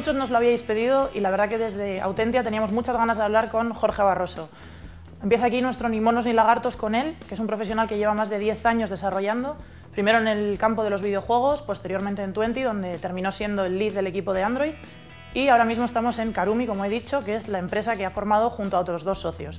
muchos nos lo habíais pedido y la verdad que desde Autentia teníamos muchas ganas de hablar con Jorge Barroso. Empieza aquí nuestro Ni monos ni lagartos con él, que es un profesional que lleva más de 10 años desarrollando, primero en el campo de los videojuegos, posteriormente en Twenty, donde terminó siendo el lead del equipo de Android, y ahora mismo estamos en Karumi, como he dicho, que es la empresa que ha formado junto a otros dos socios.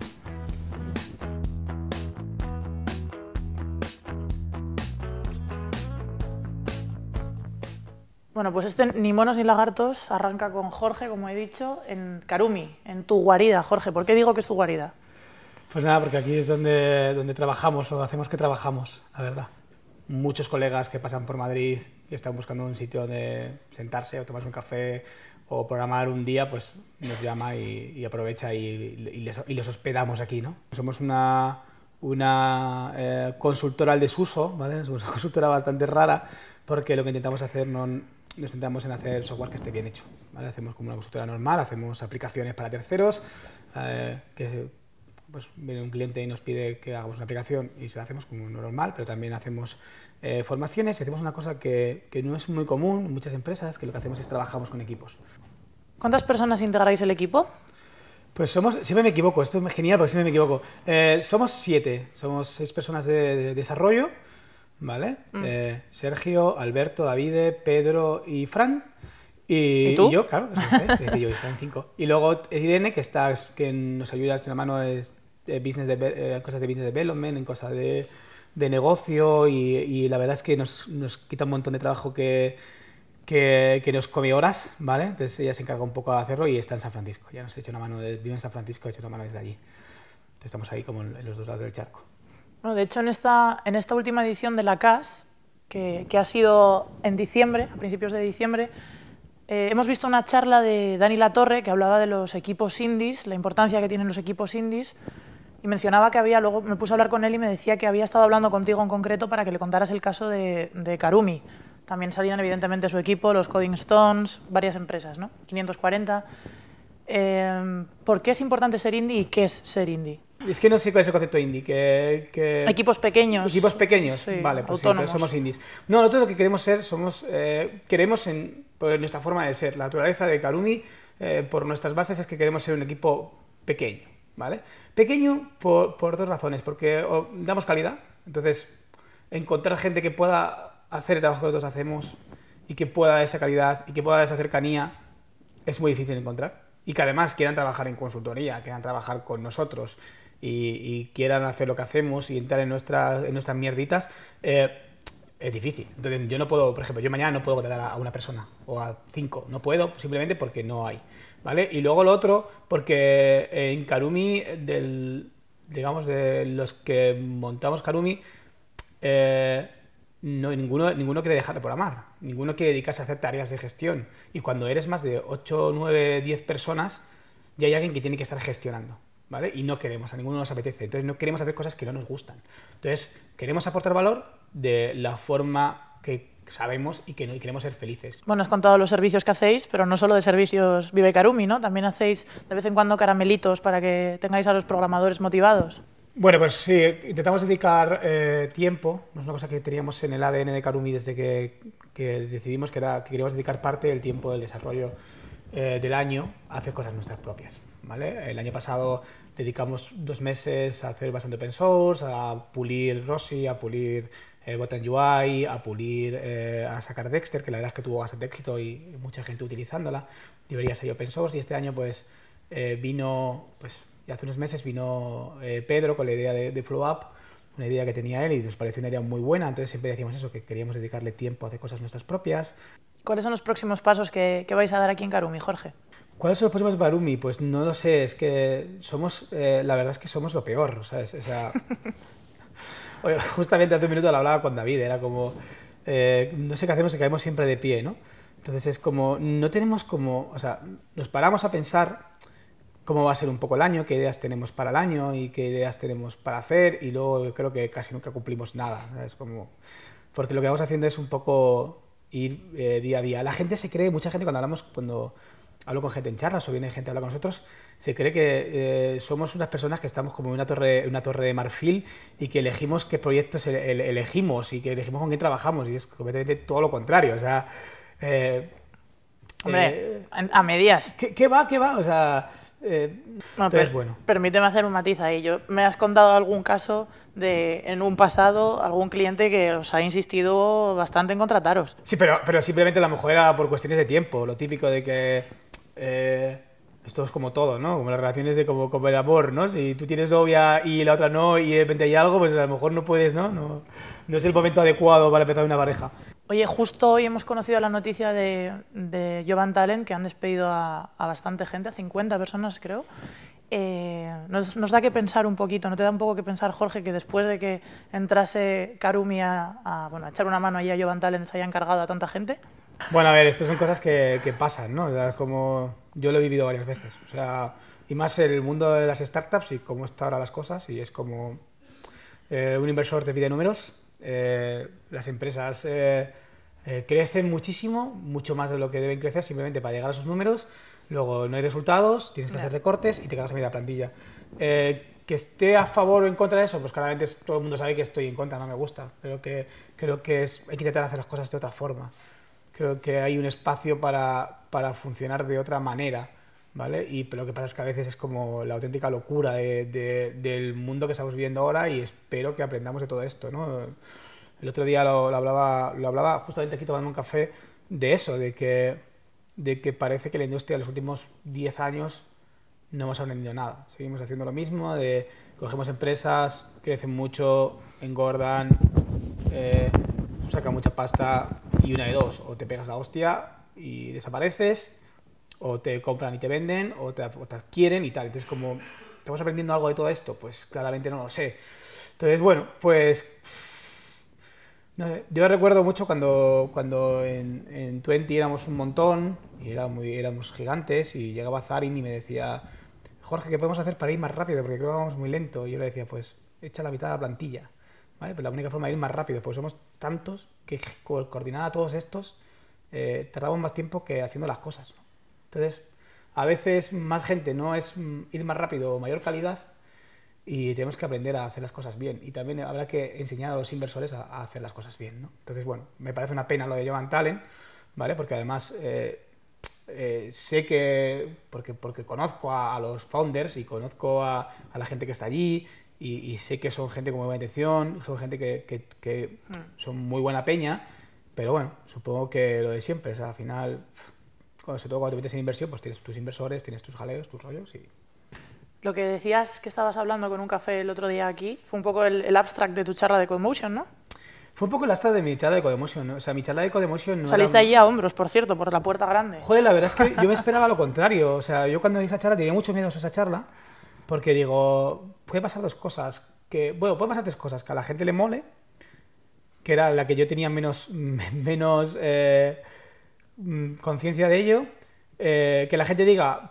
Bueno, pues este Ni monos ni lagartos arranca con Jorge, como he dicho, en Karumi, en tu guarida, Jorge. ¿Por qué digo que es tu guarida? Pues nada, porque aquí es donde, donde trabajamos o hacemos que trabajamos, la verdad. Muchos colegas que pasan por Madrid y están buscando un sitio donde sentarse o tomarse un café o programar un día, pues nos llama y, aprovecha y, y, les, hospedamos aquí, ¿no? Somos una, una eh, consultora al desuso, ¿vale? Somos una consultora bastante rara porque lo que intentamos hacer no nos centramos en hacer software que esté bien hecho. Hacemos como una consultora normal, hacemos aplicaciones para terceros, eh, que pues, viene un cliente y nos pide que hagamos una aplicación y se la hacemos como normal, pero también hacemos eh, formaciones y hacemos una cosa que, que no es muy común en muchas empresas, que lo que hacemos es trabajamos con equipos. ¿Cuántas personas integráis el equipo? Pues somos, siempre me equivoco, esto es genial porque siempre me equivoco. Eh, somos siete, somos seis personas de desarrollo, ¿vale? Mm. Eh, Sergio, Alberto, Davide, Pedro y Fran. Y, y yo, claro, ¿eh? y cinco. Y luego Irene, que, está, que nos ayuda con una mano es, business de, eh, cosas de business development, en cosas de, negocio, y, la verdad es que nos, quita un montón de trabajo que, que, nos come horas, ¿vale? Entonces ella se encarga un poco de hacerlo y está en San Francisco. Ya nos ha hecho una mano, de, vive en San Francisco, ha hecho una mano desde allí. estamos ahí como en los dos lados del charco de hecho, en esta, última edición de la CAS, que, ha sido en diciembre, a principios de diciembre, eh, hemos visto una charla de Dani Latorre que hablaba de los equipos indies, la importancia que tienen los equipos indies, y mencionaba que había, luego me puse a hablar con él y me decía que había estado hablando contigo en concreto para que le contaras el caso de, Karumi. También salían evidentemente su equipo, los Coding Stones, varias empresas, ¿no? 540. Eh, ¿Por qué es importante ser indie y qué es ser indie? Es que no sé cuál es el concepto indie. Que, Equipos pequeños. Equipos pequeños, vale, pues autónomos. somos indies. No, nosotros lo que queremos ser, somos, eh, queremos en nuestra forma de ser, la naturaleza de Karumi, eh, por nuestras bases es que queremos ser un equipo pequeño, ¿vale? Pequeño por, dos razones, porque damos calidad, entonces encontrar gente que pueda hacer el trabajo que nosotros hacemos y que pueda dar esa calidad y que pueda dar esa cercanía es muy difícil encontrar. Y que además quieran trabajar en consultoría, quieran trabajar con nosotros, y, quieran hacer lo que hacemos y entrar en nuestras, en mierditas, eh, es difícil. Entonces, yo no puedo, por ejemplo, yo mañana no puedo votar a una persona o a cinco, no puedo, simplemente porque no hay. ¿Vale? Y luego lo otro, porque eh, en Karumi, del, digamos, de los que montamos Karumi, eh, no, ninguno, ninguno quiere dejar por amar ninguno quiere dedicarse a hacer tareas de gestión. Y cuando eres más de 8, 9, 10 personas, ya hay alguien que tiene que estar gestionando. Y no queremos, a ninguno nos apetece. Entonces no queremos hacer cosas que no nos gustan. Entonces queremos aportar valor de la forma que sabemos y que queremos ser felices. Bueno, has contado los servicios que hacéis, pero no solo de servicios Vive Karumi, ¿no? También hacéis de vez en cuando caramelitos para que tengáis a los programadores motivados. Bueno, pues sí, intentamos dedicar eh, tiempo, es una cosa que teníamos en el ADN de Karumi desde que, decidimos que, era, queríamos dedicar parte del tiempo del desarrollo eh, del año a hacer cosas nuestras propias. ¿vale? El año pasado dedicamos dos meses a hacer bastante open source, a pulir Rossi, a pulir el eh, Button UI, a pulir, eh, a sacar Dexter, que la verdad es que tuvo bastante éxito y mucha gente utilizándola. Debería ser open source y este año pues eh, vino, pues hace unos meses vino Pedro con la idea de, Flow Up, una idea que tenía él y nos pareció una idea muy buena, entonces siempre decíamos eso, que queríamos dedicarle tiempo a hacer cosas nuestras propias. ¿Cuáles son los próximos pasos que, que vais a dar aquí en Karumi, Jorge? ¿Cuáles son los próximos Barumi? Pues no lo sé, es que somos, eh, la verdad es que somos lo peor, ¿sabes? O sea, justamente hace un minuto lo hablaba con David, era como, eh, no sé qué hacemos, que caemos siempre de pie, ¿no? Entonces es como, no tenemos como, o sea, nos paramos a pensar cómo va a ser un poco el año, qué ideas tenemos para el año y qué ideas tenemos para hacer, y luego creo que casi nunca cumplimos nada, Es Como, porque lo que vamos haciendo es un poco ir eh, día a día. La gente se cree, mucha gente cuando hablamos, cuando hablo con gente en charlas o viene gente a hablar con nosotros, se cree que eh, somos unas personas que estamos como en una torre, una torre de marfil y que elegimos qué proyectos elegimos y que elegimos con quién trabajamos y es completamente todo lo contrario. O sea, eh, Hombre, eh, a medias. ¿qué, va? ¿Qué va? O sea, Permíteme hacer un matiz ahí. Yo, me has contado algún caso de en un pasado algún cliente que os ha insistido bastante en contrataros. Sí, pero, pero simplemente lo mejor era por cuestiones de tiempo, lo típico de que eh, esto es como todo, ¿no? Como las relaciones de como, el amor, ¿no? Si tú tienes novia y la otra no y de repente hay algo, pues a lo mejor no puedes, ¿no? No, es el momento adecuado para empezar una pareja. Oye, justo hoy hemos conocido la noticia de, Jovan Talent, que han despedido a, bastante gente, a 50 personas creo. Eh, nos, da que pensar un poquito, ¿no te da un poco que pensar, Jorge, que después de que entrase Karumi a, bueno, a echar una mano allí a Jovan Talent se haya encargado a tanta gente? Bueno, a ver, estas son cosas que, pasan, ¿no? Es como yo lo he vivido varias veces. O sea, y más el mundo de las startups y cómo están ahora las cosas. Y es como eh, un inversor te pide números, eh, las empresas eh, crecen muchísimo, mucho más de lo que deben crecer simplemente para llegar a esos números. Luego no hay resultados, tienes que hacer recortes y te quedas a media plantilla. que esté a favor o en contra de eso, pues claramente todo el mundo sabe que estoy en contra, no me gusta, pero que creo que hay que intentar hacer las cosas de otra forma creo que hay un espacio para, para funcionar de otra manera. ¿Vale? Y pero lo que pasa es que a veces es como la auténtica locura del mundo que estamos viviendo ahora y espero que aprendamos de todo esto, ¿no? El otro día lo, hablaba, lo hablaba justamente aquí tomando un café de eso, de que, de que parece que la industria en los últimos 10 años no hemos aprendido nada. Seguimos haciendo lo mismo, de cogemos empresas, crecen mucho, engordan, eh, sacan mucha pasta, y una de dos, o te pegas a hostia y desapareces, o te compran y te venden, o te, adquieren y tal. Entonces, como, ¿estamos aprendiendo algo de todo esto? Pues claramente no lo sé. Entonces, bueno, pues... yo recuerdo mucho cuando, cuando en, Twenty éramos un montón y era muy, éramos gigantes y llegaba Zarin y me decía, Jorge, ¿qué podemos hacer para ir más rápido? Porque creo que vamos muy lento. Y yo le decía, pues echa la mitad de la plantilla. Pues la única forma de ir más rápido, porque somos tantos que coordinar a todos estos eh, tardamos más tiempo que haciendo las cosas. Entonces, a veces más gente no es mm, ir más rápido o mayor calidad y tenemos que aprender a hacer las cosas bien. Y también habrá que enseñar a los inversores a, hacer las cosas bien. ¿no? Entonces, bueno, me parece una pena lo de Jovan Talent, ¿vale? Porque además eh, eh, sé que, porque, porque conozco a, los founders y conozco a, a, la gente que está allí y, sé que son gente con buena intención, son gente que, mm. son muy buena peña, pero bueno, supongo que lo de siempre, o sea, al final, cuando, sobre todo cuando te metes en inversión, pues tienes tus inversores, tienes tus jaleos, tus rollos y... Lo que decías que estabas hablando con un café el otro día aquí, fue un poco el, abstract de tu charla de Codemotion, ¿no? Fue un poco el abstract de mi charla de Codemotion, O sea, mi charla de Codemotion Saliste ahí a hombros, por cierto, por la puerta grande. Joder, la verdad es que yo me esperaba lo contrario. O sea, yo cuando di esa charla tenía mucho miedo a esa charla, porque digo, puede pasar dos cosas. Que, bueno, puede pasar tres cosas. Que a la gente le mole, que era la que yo tenía menos, menos eh, mm, conciencia de ello. Eh, que la gente diga,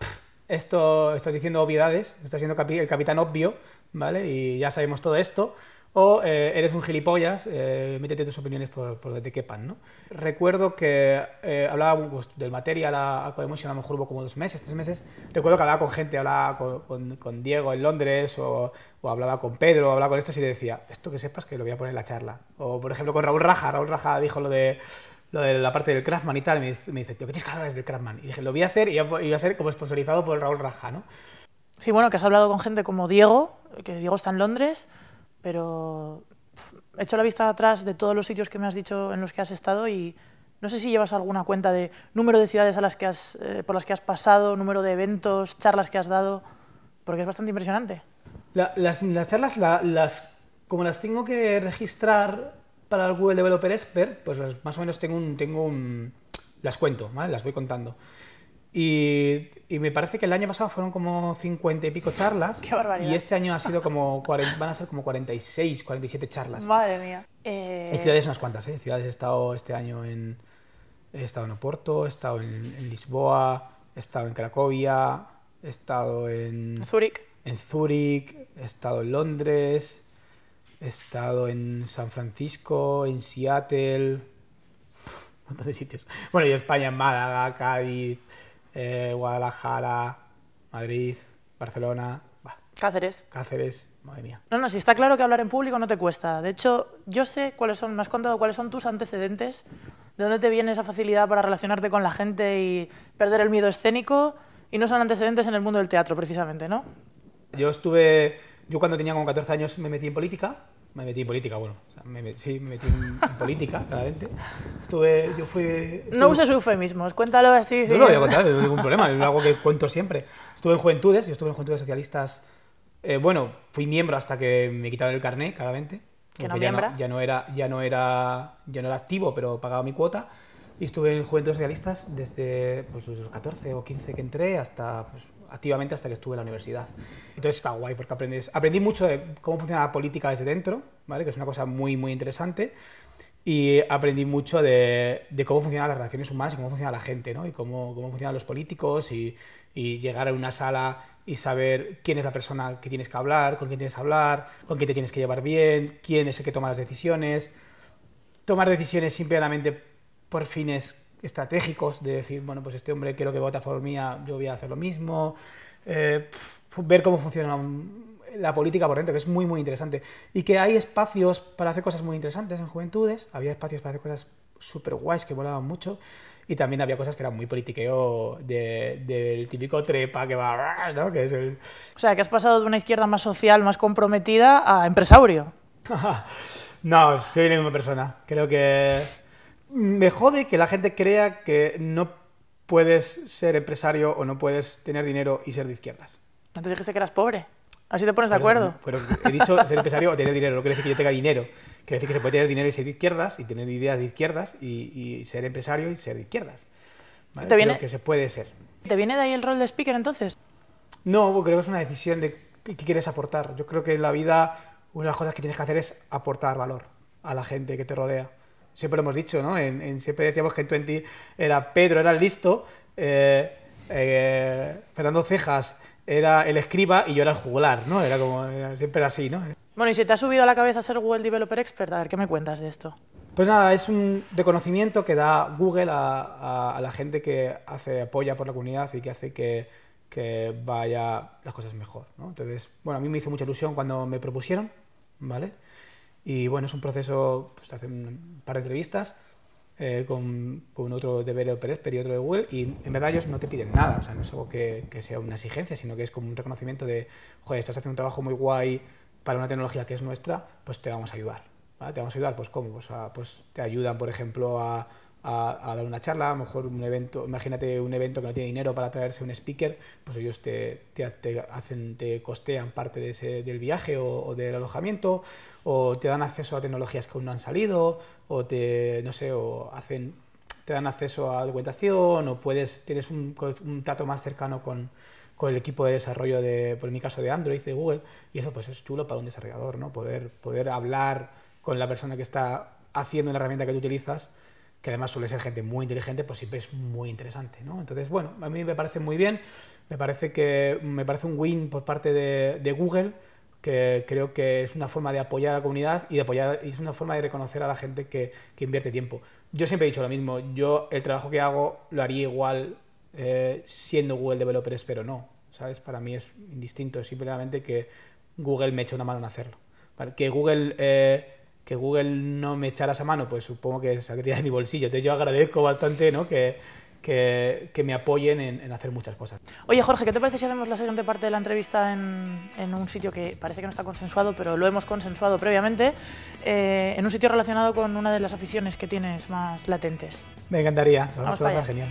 esto estás diciendo obviedades, estás siendo el capitán obvio, ¿vale? Y ya sabemos todo esto o eh, eres un gilipollas, eh, métete tus opiniones por, donde te quepan. ¿no? Recuerdo que eh, hablaba pues, del material a, a Codemotion, a lo mejor hubo como dos meses, tres meses. Recuerdo que hablaba con gente, hablaba con, Diego en Londres, o, hablaba con Pedro, hablaba con estos y le decía, esto que sepas que lo voy a poner en la charla. O por ejemplo con Raúl Raja, Raúl Raja dijo lo de la parte del Craftman y tal, y me dice, tío, ¿qué tienes que hablar del Craftman? Y dije, lo voy a hacer y iba a ser como sponsorizado por Raúl Raja, ¿no? Sí, bueno, que has hablado con gente como Diego, que Diego está en Londres, pero he hecho la vista atrás de todos los sitios que me has dicho en los que has estado y no sé si llevas alguna cuenta de número de ciudades a las que has, eh, por las que has pasado, número de eventos, charlas que has dado, porque es bastante impresionante. las, charlas, las, como las tengo que registrar para el Google Developer Expert, pues más o menos tengo un, tengo las cuento, las voy contando. Y, me parece que el año pasado fueron como 50 y pico charlas. Y este año ha sido como van a ser como 46, 47 charlas. Madre mía. En eh, ciudades unas cuantas, ¿eh? ciudades he estado este año en... He estado en Oporto, he estado en, Lisboa, he estado en Cracovia, he estado en... Zúrich. En Zurich, he estado en Londres, he estado en San Francisco, en Seattle, un montón de sitios. Bueno, y España, Málaga, Cádiz, eh, Guadalajara, Madrid, Barcelona. Cáceres. Cáceres, madre mía. No, no, si está claro que hablar en público no te cuesta. De hecho, yo sé cuáles son, me has contado cuáles son tus antecedentes, de dónde te viene esa facilidad para relacionarte con la gente y perder el miedo escénico, y no son antecedentes en el mundo del teatro, precisamente, ¿no? Yo estuve, yo cuando tenía como 14 años me metí en política, me metí en política, bueno, sí, me metí en, política, claramente. Estuve, yo fui... No uses eufemismos, cuéntalo así. No lo voy a contar, no tengo ningún problema, es algo que cuento siempre. Estuve en Juventudes, yo estuve en Juventudes Socialistas, eh, bueno, fui miembro hasta que me quitaron el carné, claramente. Que no ya, no, era ya no era ya no era activo, pero pagaba mi cuota. Y estuve en Juventudes Socialistas desde pues, los 14 o 15 que entré hasta pues, activamente hasta que estuve en la universidad. Entonces está guay porque aprendes, aprendí mucho de cómo funciona la política desde dentro, ¿vale? que es una cosa muy, muy interesante, y aprendí mucho de, cómo funcionan las relaciones humanas y cómo funciona la gente, ¿no? y cómo, cómo funcionan los políticos, y, y llegar a una sala y saber quién es la persona que tienes que hablar, con quién tienes que hablar, con quién te tienes que llevar bien, quién es el que toma las decisiones. Tomar decisiones simplemente por fines estratégicos de decir, bueno, pues este hombre creo que vota por mí, ah, yo voy a hacer lo mismo, eh, ver cómo funciona la política por dentro, que es muy, muy interesante. Y que hay espacios para hacer cosas muy interesantes en Juventudes, había espacios para hacer cosas súper guays que volaban mucho, y también había cosas que eran muy politiqueo del típico trepa que va, ¿no? Que es el... O sea, que has pasado de una izquierda más social, más comprometida, a empresario. no, soy la misma persona. Creo que me jode que la gente crea que no puedes ser empresario o no puedes tener dinero y ser de izquierdas. Entonces dijiste que eras pobre. Así te pones de acuerdo. Pero, he dicho ser empresario o tener dinero. No quiere decir que yo tenga dinero. Quiere decir que se puede tener dinero y ser de izquierdas y tener ideas de izquierdas y, ser empresario y ser de izquierdas. ¿Te viene... que se puede ser. ¿Te viene de ahí el rol de speaker entonces? No, creo que es una decisión de qué quieres aportar. Yo creo que en la vida una de las cosas que tienes que hacer es aportar valor a la gente que te rodea siempre lo hemos dicho, ¿no? En, siempre decíamos que en 20 era Pedro, era el listo, eh, eh, Fernando Cejas era el escriba y yo era el jugular, ¿no? Era como, siempre era así, ¿no? Bueno, y si te ha subido a la cabeza ser Google Developer Expert, a ver, ¿qué me cuentas de esto? Pues nada, es un reconocimiento que da Google a, a la gente que hace apoya por la comunidad y que hace que, que vaya las cosas mejor, ¿no? Entonces, bueno, a mí me hizo mucha ilusión cuando me propusieron, ¿vale? Y bueno, es un proceso, pues te hacen un par de entrevistas eh, con, con, otro de developer Pérez y otro de Google, y en verdad ellos no te piden nada, o sea, no es algo que, sea una exigencia, sino que es como un reconocimiento de, joder, estás haciendo un trabajo muy guay para una tecnología que es nuestra, pues te vamos a ayudar. Te vamos a ayudar, pues cómo, pues, ah, pues te ayudan, por ejemplo, a a, dar una charla, a lo mejor un evento, imagínate un evento que no tiene dinero para traerse un speaker, pues ellos te, te, hacen, te costean parte de ese, del viaje o, del alojamiento, o te dan acceso a tecnologías que aún no han salido, o te, no sé, o hacen, te dan acceso a documentación, o puedes, tienes un, un trato más cercano con, con el equipo de desarrollo de, por mi caso, de Android, de Google, y eso pues es chulo para un desarrollador, ¿no? Poder, poder hablar con la persona que está haciendo la herramienta que tú utilizas que además suele ser gente muy inteligente, pues siempre es muy interesante, ¿no? Entonces, bueno, a mí me parece muy bien, me parece que me parece un win por parte de, Google, que creo que es una forma de apoyar a la comunidad y de apoyar, es una forma de reconocer a la gente que, invierte tiempo. Yo siempre he dicho lo mismo, yo el trabajo que hago lo haría igual eh, siendo Google Developers, pero no, ¿sabes? Para mí es indistinto, simplemente que Google me echa una mano en hacerlo. Que Google... Eh, que Google no me echara esa mano, pues supongo que saldría de mi bolsillo. Entonces yo agradezco bastante ¿no? que, que, me apoyen en, hacer muchas cosas. Oye Jorge, ¿qué te parece si hacemos la siguiente parte de la entrevista en, un sitio que parece que no está consensuado, pero lo hemos consensuado previamente, eh, en un sitio relacionado con una de las aficiones que tienes más latentes? Me encantaría, vamos, genial.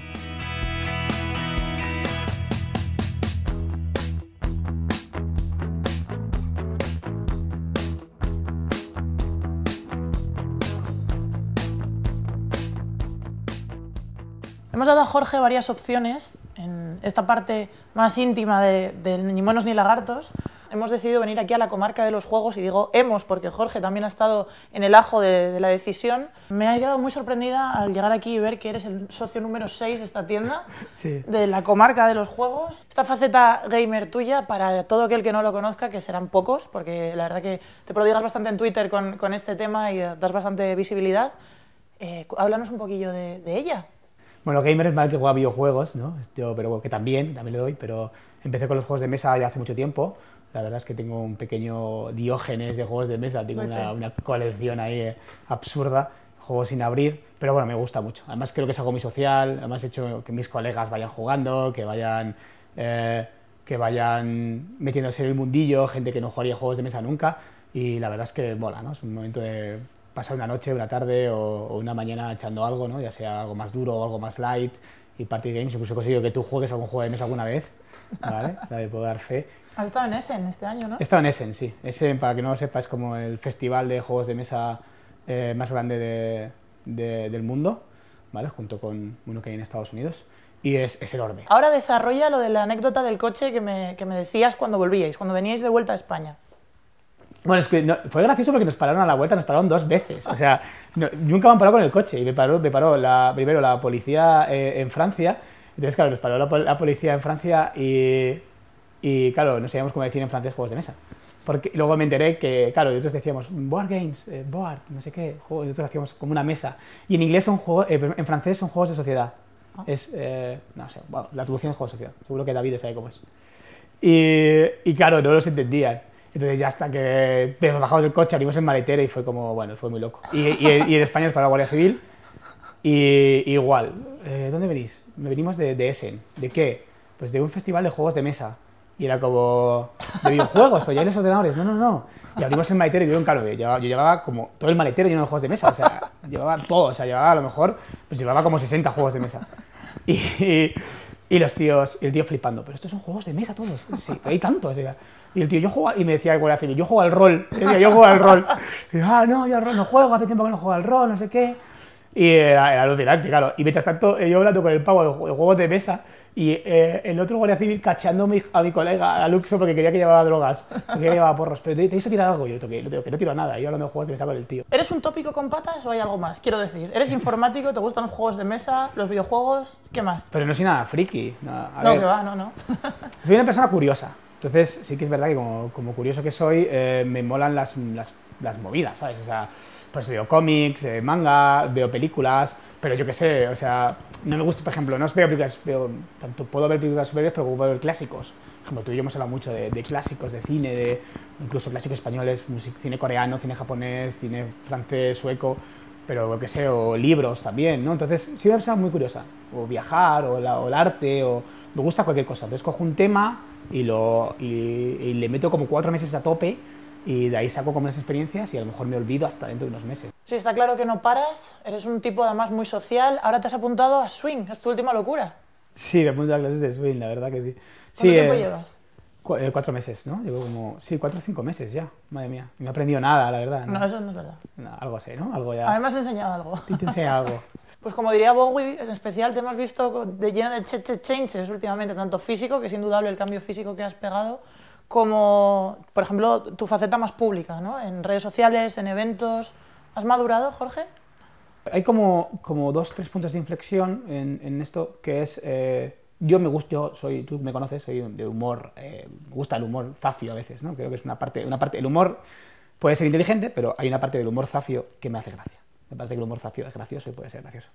Hemos dado a Jorge varias opciones en esta parte más íntima de, Ni Monos ni Lagartos. Hemos decidido venir aquí a la comarca de los juegos y digo hemos porque Jorge también ha estado en el ajo de, la decisión. Me ha quedado muy sorprendida al llegar aquí y ver que eres el socio número 6 de esta tienda, de la comarca de los juegos. Esta faceta gamer tuya, para todo aquel que no lo conozca, que serán pocos, porque la verdad que te prodigas bastante en Twitter con, este tema y das bastante visibilidad, eh, háblanos un poquillo de, de ella. Bueno, gamer es mal que juega videojuegos, ¿no? Yo, pero que también, también le doy, pero empecé con los juegos de mesa ya hace mucho tiempo. La verdad es que tengo un pequeño diógenes de juegos de mesa, tengo pues una, colección ahí eh, absurda, juegos sin abrir, pero bueno, me gusta mucho. Además creo que es algo muy social, además he hecho que mis colegas vayan jugando, que vayan... Eh, que vayan metiéndose en el mundillo, gente que no jugaría juegos de mesa nunca, y la verdad es que mola, ¿no? Es un momento de pasar una noche, una tarde o, una mañana echando algo, ¿no? ya sea algo más duro o algo más light y party games. Incluso he conseguido que tú juegues algún juego de mesa alguna vez, ¿vale? La de poder dar fe. Has estado en Essen este año, ¿no? He estado en Essen, sí. Essen, para que no lo sepas, es como el festival de juegos de mesa eh, más grande del mundo, ¿vale? Junto con uno que hay en Estados Unidos y es, enorme. Ahora desarrolla lo de la anécdota del coche que me, que me, decías cuando volvíais, cuando veníais de vuelta a España. Bueno, fue gracioso porque nos pararon a la vuelta, nos pararon dos veces. O sea, nunca me han parado con el coche. Y me paró, me paró la, primero la policía eh, en Francia. Entonces, claro, nos paró la, policía en Francia y, y, claro, no sabíamos cómo decir en francés juegos de mesa. Porque luego me enteré que, claro, nosotros decíamos mm, board games, eh, board, no sé qué, nosotros hacíamos como una mesa. Y en inglés son juegos, eh, en francés son juegos de sociedad. Ah. Es, no sé, bueno, la traducción es juegos de sociedad. Seguro que David sabe cómo es. Y, y claro, no los entendían. Entonces ya hasta que bajamos del coche, abrimos el maletero y fue como, bueno, fue muy loco. Y, en España es para la Guardia Civil. Y igual, eh, ¿dónde venís? Me venimos de, Essen. ¿De qué? Pues de un festival de juegos de mesa. Y era como, de videojuegos, pero ya hay los ordenadores. No, no, no. Y abrimos el maletero y vieron, claro, yo llevaba, yo llevaba como todo el maletero lleno de juegos de mesa. O sea, llevaba todo. O sea, llevaba a lo mejor, pues llevaba como 60 juegos de mesa. Y, y los tíos, y el tío flipando, pero estos son juegos de mesa todos. Sí, pero hay tantos. Y el tío, yo juego, y me decía el guardia civil, yo juego al rol, yo juego al rol. Y yo, ah, no, yo al rol no juego, hace tiempo que no juego al rol, no sé qué. Y era, era alucinante, claro. Y mientras tanto, eh, yo hablando con el pavo de juegos de mesa y eh, el otro guardia civil cachando a mi colega, a Luxo, porque quería que llevaba drogas, que llevaba porros. Pero te, te hizo tirar algo, yo le digo que no tiro nada, yo hablando de juegos de mesa con el tío. ¿Eres un tópico con patas o hay algo más? Quiero decir, ¿eres informático, te gustan los juegos de mesa, los videojuegos, qué más? Pero no soy nada friki. Nada. no, que va, no, no. Soy una persona curiosa. Entonces, sí que es verdad que como, curioso que soy, eh, me molan las, las, movidas, ¿sabes? O sea, pues veo cómics, eh, manga, veo películas, pero yo qué sé, o sea, no me gusta, por ejemplo, no veo películas, veo, tanto puedo ver películas superiores, pero puedo ver clásicos. Por ejemplo, tú y yo hemos hablado mucho de, clásicos, de cine, de incluso clásicos españoles, cine coreano, cine japonés, cine francés, sueco, pero lo que sé, o libros también, ¿no? Entonces, sí, ha persona muy curiosa, o viajar, o el arte, o me gusta cualquier cosa. Entonces cojo un tema y, lo, y, le meto como cuatro meses a tope y de ahí saco como unas experiencias y a lo mejor me olvido hasta dentro de unos meses. Sí, está claro que no paras, eres un tipo además muy social, ahora te has apuntado a swing, es tu última locura. Sí, me he apuntado a clases de swing, la verdad que sí. ¿Cuánto tiempo eh, llevas? Eh, cuatro meses, ¿no? Llevo como, sí, cuatro o cinco meses ya, madre mía. No he aprendido nada, la verdad. No, eso no es verdad. algo sé, ¿no? Algo ya... además mí has enseñado algo. Y te enseñado algo. Pues como diría Bowie, en especial te hemos visto de lleno de changes últimamente, tanto físico, que es indudable el cambio físico que has pegado, como, por ejemplo, tu faceta más pública, ¿no? En redes sociales, en eventos. ¿Has madurado, Jorge? Hay como, como dos, tres puntos de inflexión en, esto, que es... Eh, yo me gusto, soy, tú me conoces, soy de humor, me eh, gusta el humor zafio a veces, ¿no? Creo que es una parte, una parte, el humor puede ser inteligente, pero hay una parte del humor zafio que me hace gracia. Me parece que el humor es gracioso y puede ser gracioso.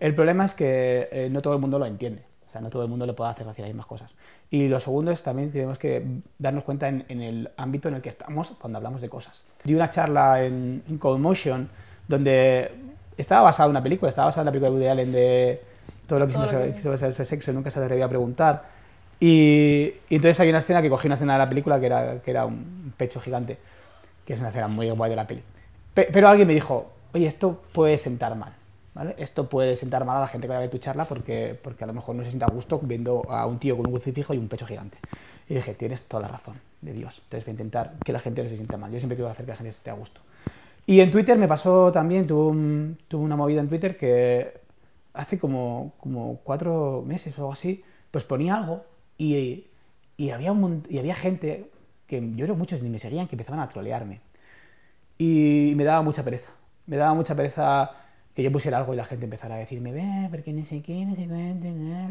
El problema es que eh, no todo el mundo lo entiende. O sea, no todo el mundo lo puede hacer gracia las mismas cosas. Y lo segundo es también tenemos que darnos cuenta en, el ámbito en el que estamos cuando hablamos de cosas. Di una charla en, en Motion donde estaba basada en una película, estaba basada en la película de Woody Allen de todo lo que, hizo Sobre, sexo y nunca se atrevía a preguntar. Y, entonces había una escena que cogí una escena de la película que era, que era un pecho gigante, que es una escena muy guay de la peli. pero alguien me dijo, oye, esto puede sentar mal. ¿Vale? Esto puede sentar mal a la gente que va a ver tu charla porque, porque a lo mejor no se sienta a gusto viendo a un tío con un crucifijo y un pecho gigante. Y dije, tienes toda la razón de Dios. Entonces voy a intentar que la gente no se sienta mal. Yo siempre quiero hacer que la gente esté a gusto. Y en Twitter me pasó también, tuve, una movida en Twitter que hace como, cuatro meses o algo así, pues ponía algo y, había, gente que yo creo muchos ni me seguían que empezaban a trolearme. Y me daba mucha pereza me daba mucha pereza que yo pusiera algo y la gente empezara a decirme, ve, porque no sé qué, no sé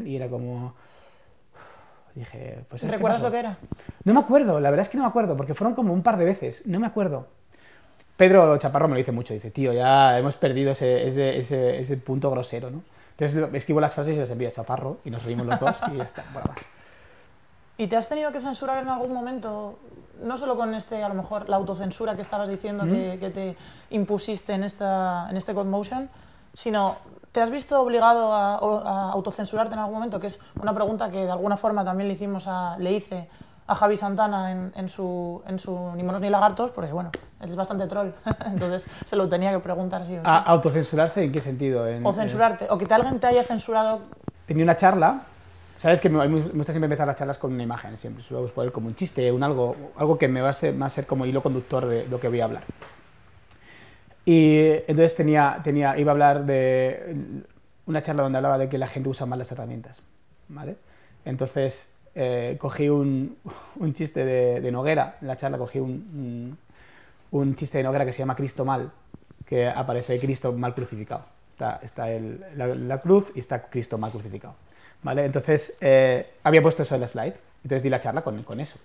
y era como... Dije, pues... ¿Recuerdas lo que era? No me acuerdo, la verdad es que no me acuerdo, porque fueron como un par de veces, no me acuerdo. Pedro Chaparro me lo dice mucho, dice, tío, ya hemos perdido ese, punto grosero, ¿no? Entonces escribo las frases y las envío a Chaparro y nos reímos los dos y ya está, ¿Y te has tenido que censurar en algún momento no solo con este, a lo mejor, la autocensura que estabas diciendo que, mm. te impusiste en, esta, en este Code sino ¿te has visto obligado a, autocensurarte en algún momento? Que es una pregunta que de alguna forma también le, hicimos a, le hice a Javi Santana en, su, en su Ni monos ni lagartos, porque bueno, él es bastante troll, entonces se lo tenía que preguntar. Sí, ¿Autocensurarse en qué sentido? o censurarte, o que te alguien te haya censurado. Tenía una charla Sabes que me, gusta siempre empezar las charlas con una imagen, siempre suelo poner como un chiste, un algo, algo que me va a ser, ser como hilo conductor de, lo que voy a hablar. Y entonces tenía, iba a hablar de una charla donde hablaba de que la gente usa mal las herramientas, ¿vale? Entonces eh, cogí un, chiste de, Noguera, en la charla cogí un, chiste de Noguera que se llama Cristo mal, que aparece Cristo mal crucificado. Está, la cruz y está Cristo mal crucificado. ¿vale? Entonces, eh, había puesto eso en la slide, entonces di la charla con, con eso.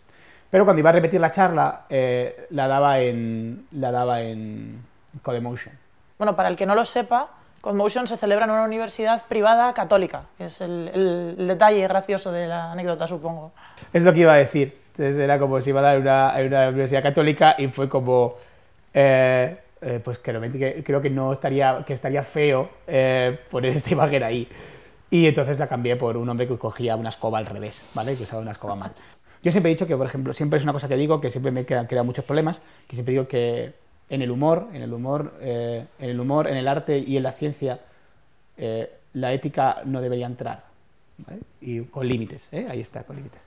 Pero cuando iba a repetir la charla, eh, la daba en, la daba en Codemotion. Bueno, para el que no lo sepa, Codemotion se celebra en una universidad privada católica, que es el, detalle gracioso de la anécdota, supongo. Es lo que iba a decir. Entonces era como si iba a dar una, una universidad católica y fue como... Eh, pues creo que, creo que no estaría, que estaría feo poner esta imagen ahí. Y entonces la cambié por un hombre que cogía una escoba al revés, ¿vale? Que usaba una escoba mal. Yo siempre he dicho que, por ejemplo, siempre es una cosa que digo, que siempre me crea, creado muchos problemas, que siempre digo que en el humor, en el humor, eh, en el humor, en el arte y en la ciencia, eh, la ética no debería entrar. Y con límites, ¿eh? ahí está, con límites.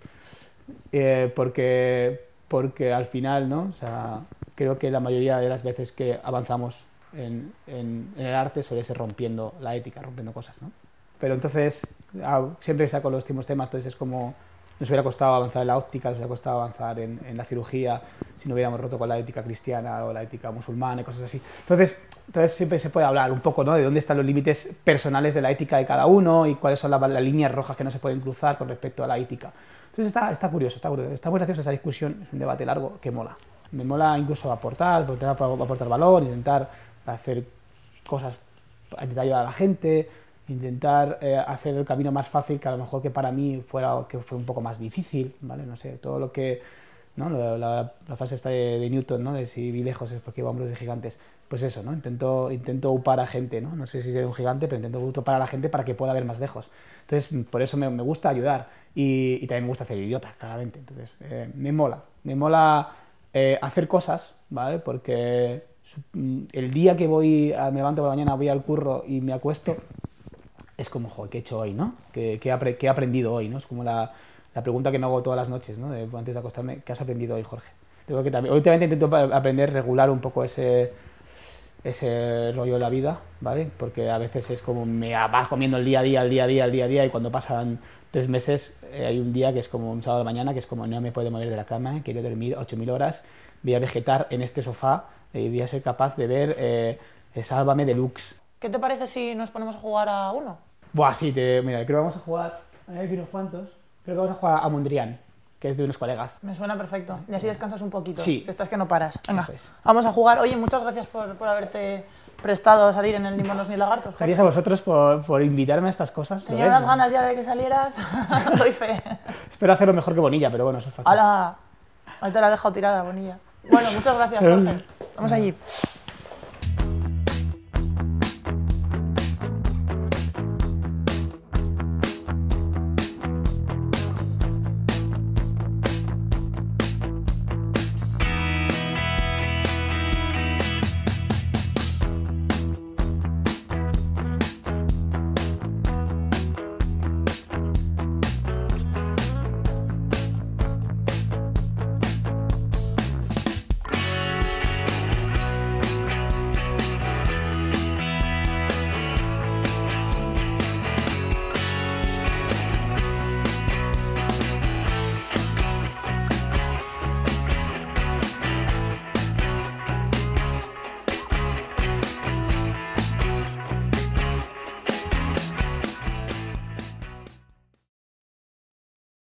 Eh, porque, porque al final, ¿no? O sea, creo que la mayoría de las veces que avanzamos en, en el arte suele ser rompiendo la ética, rompiendo cosas, ¿no? pero entonces ah, siempre saco los últimos temas, entonces es como nos hubiera costado avanzar en la óptica, nos hubiera costado avanzar en, la cirugía, si no hubiéramos roto con la ética cristiana o la ética musulmana y cosas así. Entonces, entonces siempre se puede hablar un poco ¿no? de dónde están los límites personales de la ética de cada uno y cuáles son las, líneas rojas que no se pueden cruzar con respecto a la ética. Entonces está, está curioso, está está muy graciosa esa discusión, es un debate largo que mola. Me mola incluso aportar, aportar, aportar valor, intentar hacer cosas, intentar ayudar a la gente, intentar eh, hacer el camino más fácil que a lo mejor que para mí fuera que fue un poco más difícil, ¿vale? No sé, todo lo que, ¿no? La, la, frase de, Newton, ¿no? De si vi lejos es porque iba a hombros de gigantes. Pues eso, ¿no? Intento, intento upar a gente, ¿no? No sé si seré un gigante, pero intento upar a la gente para que pueda ver más lejos. Entonces, por eso me, gusta ayudar y, también me gusta hacer idiota, claramente. Entonces, eh, me mola, me mola eh, hacer cosas, ¿vale? Porque el día que voy, me levanto por la mañana, voy al curro y me acuesto, es como, joder, ¿qué he hecho hoy, no? ¿Qué, qué, he aprendido hoy, no? Es como la, pregunta que me hago todas las noches, antes de acostarme, ¿qué has aprendido hoy, Jorge? tengo que también, últimamente intento aprender regular un poco ese, ese rollo de la vida, ¿vale? Porque a veces es como me vas comiendo el día a día, el día a día, el día a día, y cuando pasan tres meses eh, hay un día que es como un sábado de mañana, que es como no me puedo mover de la cama, quiero dormir 8.000 horas, voy a vegetar en este sofá eh, y voy a ser capaz de ver eh, Sálvame Deluxe. ¿Qué te parece si nos ponemos a jugar a uno? Buah, sí, te, mira, creo que vamos a jugar, a unos cuantos, creo que vamos a jugar a Mondrian, que es de unos colegas. Me suena perfecto, y así descansas un poquito, sí. estás que no paras. Venga, vamos a jugar. Oye, muchas gracias por, por haberte prestado a salir en el Limonos ni Lagartos. Gracias a vosotros por, por, invitarme a estas cosas. Tenía unas ganas ya de que salieras, doy fe. Espero hacerlo mejor que Bonilla, pero bueno, eso es fácil. ¡Hala! Ahí te la he dejado tirada, Bonilla. Bueno, muchas gracias, Jorge. Vamos allí.